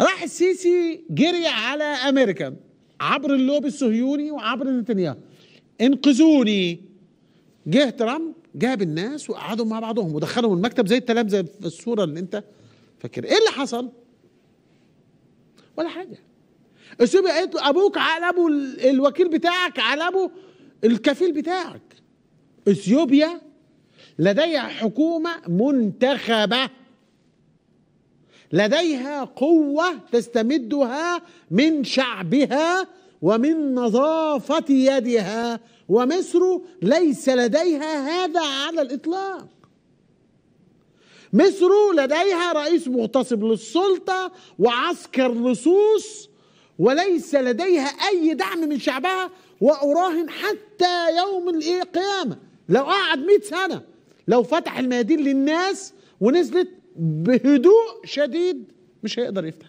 راح السيسي جري على امريكا عبر اللوبي الصهيوني وعبر نتنياهو انقذوني جه ترامب جاب الناس وقعدوا مع بعضهم ودخلهم المكتب زي التلام زي في الصوره اللي انت فاكر ايه اللي حصل ولا حاجه اثيوبيا قالت له ابوك علبه الوكيل بتاعك علبه الكفيل بتاعك اثيوبيا لديها حكومه منتخبه لديها قوة تستمدها من شعبها ومن نظافة يدها ومصر ليس لديها هذا على الإطلاق مصر لديها رئيس مغتصب للسلطة وعسكر لصوص وليس لديها أي دعم من شعبها وأراهن حتى يوم القيامة لو قعد 100 سنة لو فتح الميادين للناس ونزلت بهدوء شديد مش هيقدر يفتح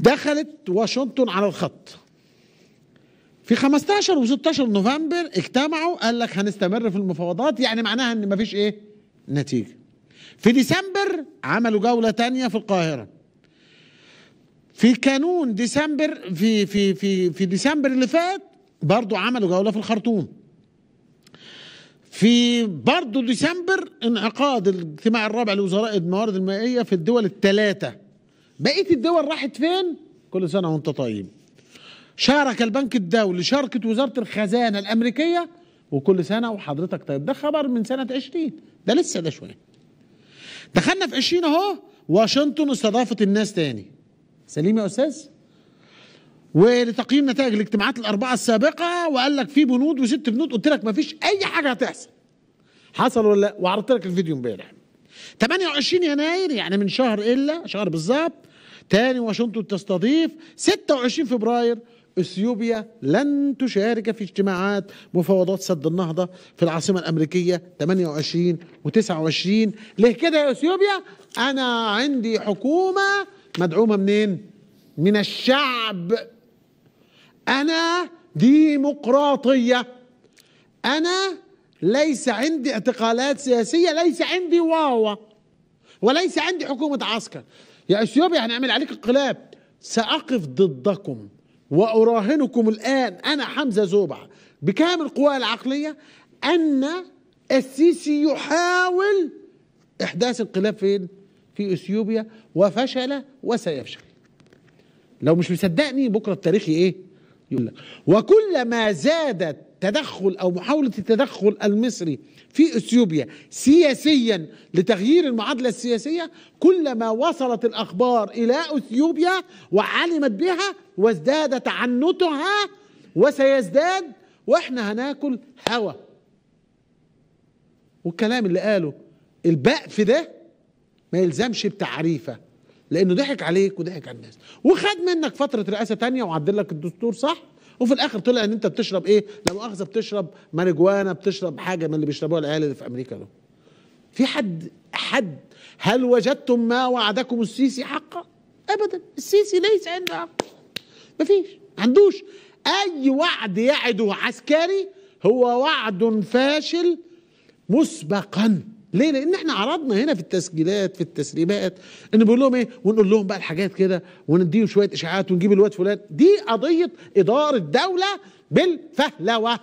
دخلت واشنطن على الخط في 15 و16 نوفمبر اجتمعوا قال لك هنستمر في المفاوضات يعني معناها ان مفيش ايه نتيجه في ديسمبر عملوا جوله تانية في القاهره في كانون ديسمبر في في في في ديسمبر اللي فات برضو عملوا جوله في الخرطوم في برضه ديسمبر انعقاد الاجتماع الرابع لوزراء الموارد المائيه في الدول الثلاثه بقيه الدول راحت فين كل سنه وانت طيب شارك البنك الدولي شاركت وزاره الخزانه الامريكيه وكل سنه وحضرتك طيب ده خبر من سنه 20 ده لسه ده شويه دخلنا في 20 اهو واشنطن استضافت الناس تاني سليم يا استاذ ولتقييم نتائج الاجتماعات الاربعه السابقه وقال لك في بنود وست بنود قلت لك ما فيش اي حاجه هتحصل حصل ولا لا وعرضت لك الفيديو امبارح 28 يناير يعني من شهر الا شهر بالظبط تاني واشنطن تستضيف 26 فبراير اثيوبيا لن تشارك في اجتماعات مفاوضات سد النهضه في العاصمه الامريكيه 28 و29 ليه كده يا اثيوبيا انا عندي حكومه مدعومه منين من الشعب أنا ديمقراطية أنا ليس عندي اعتقالات سياسية ليس عندي واوا وليس عندي حكومة عسكر يا أثيوبيا هنعمل عليك انقلاب سأقف ضدكم وأراهنكم الآن أنا حمزة زوبع بكامل قواي العقلية أن السيسي يحاول إحداث انقلاب فين؟ في أثيوبيا وفشل وسيفشل لو مش مصدقني بكرة التاريخي إيه؟ يقول لك وكلما زاد تدخل أو محاولة التدخل المصري في أثيوبيا سياسيا لتغيير المعادلة السياسية كلما وصلت الأخبار إلى أثيوبيا وعلمت بها وازداد تعنتها وسيزداد وإحنا هناكل هوا والكلام اللي قاله في ده ما يلزمش بتعريفه لانه ضحك عليك وضحك على الناس وخد منك فتره رئاسه تانية وعدل لك الدستور صح وفي الاخر طلع ان انت بتشرب ايه لا مؤاخذه بتشرب ماريجوانا بتشرب حاجه من اللي بيشربوها العيال اللي في امريكا دول في حد حد هل وجدتم ما وعدكم السيسي حقا ابدا السيسي ليس عنده حق مفيش عندوش اي وعد يعده عسكري هو وعد فاشل مسبقا ليه؟ لان احنا عرضنا هنا في التسجيلات في التسريبات ان بنقول لهم ايه؟ ونقول لهم بقى الحاجات كده ونديهم شويه اشاعات ونجيب الواد فلان، دي قضيه اداره دوله بالفهلوه.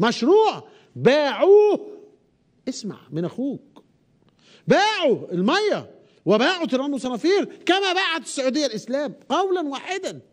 مشروع باعوه اسمع من اخوك باعوا الميه وباعوا تيران وصنافير كما باعت السعوديه الاسلام قولا واحدا